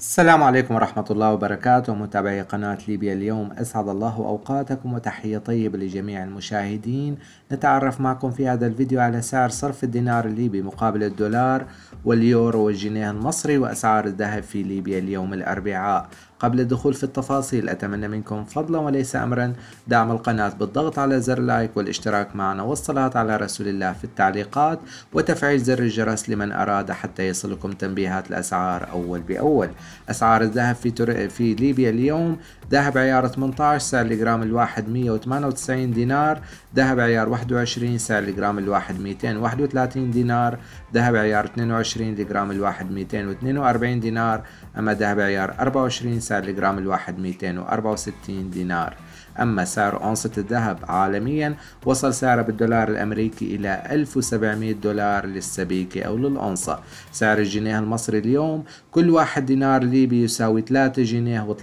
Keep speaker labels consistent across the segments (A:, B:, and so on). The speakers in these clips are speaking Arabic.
A: السلام عليكم ورحمة الله وبركاته متابعي قناة ليبيا اليوم أسعد الله أوقاتكم وتحية طيبة لجميع المشاهدين نتعرف معكم في هذا الفيديو على سعر صرف الدينار الليبي مقابل الدولار واليورو والجنيه المصري وأسعار الذهب في ليبيا اليوم الأربعاء قبل الدخول في التفاصيل أتمنى منكم فضلا وليس أمرا دعم القناة بالضغط على زر لايك والاشتراك معنا والصلاة على رسول الله في التعليقات وتفعيل زر الجرس لمن أراد حتى يصلكم تنبيهات الأسعار أول بأول أسعار الذهب في تر... في ليبيا اليوم ذهب عيار 18 سعر الجرام الواحد 198 دينار ذهب عيار 21 سعر الجرام الواحد 231 دينار ذهب عيار 22 لجرام الواحد 242 دينار أما ذهب عيار 24 سعر الجرام الواحد 264 دينار أما سعر أونصة الذهب عالميا وصل سعره بالدولار الأمريكي إلى 1700 دولار للسبيكة أو للأونصة سعر الجنيه المصري اليوم كل واحد دينار ليبي يساوي 3 جنيه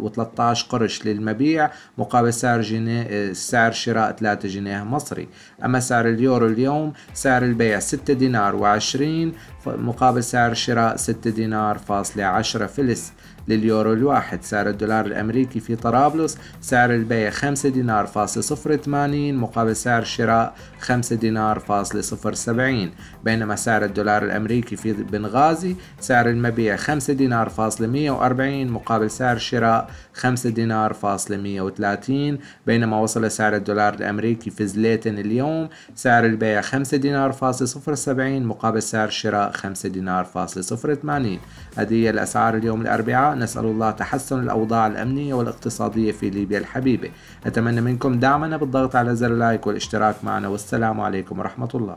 A: و13 قرش للمبيع مقابل سعر جنيه سعر شراء 3 جنيه مصري أما سعر اليورو اليوم سعر البيع 6 دينار و20 مقابل سعر الشراء 6 دينار فاصلة 10 فلس لليورو الواحد سعر الدولار الأمريكي في طرابلس سعر البيع 5 دينار فاصلة 080 80 مقابل سعر الشراء 5 دينار فاصلة 070 70 بينما سعر الدولار الأمريكي في بنغازي سعر المبيع 5 دينار فاصلة 140 مقابل سعر الشراء 5 دينار فاصلة 130 بينما وصل سعر الدولار الأمريكي في زليتن اليوم سعر البيع 5 دينار فاصلة 070 70 مقابل سعر الشراء خمسة دينار فاصل صفر ثمانين هذه هي الأسعار اليوم الأربعاء نسأل الله تحسن الأوضاع الأمنية والاقتصادية في ليبيا الحبيبة أتمنى منكم دعمنا بالضغط على زر اللايك والاشتراك معنا والسلام عليكم ورحمة
B: الله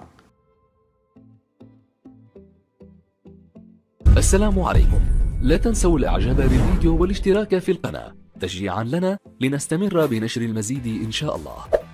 B: السلام عليكم لا تنسوا الإعجاب بالفيديو والاشتراك في القناة تشجيعا لنا لنستمر بنشر المزيد إن شاء الله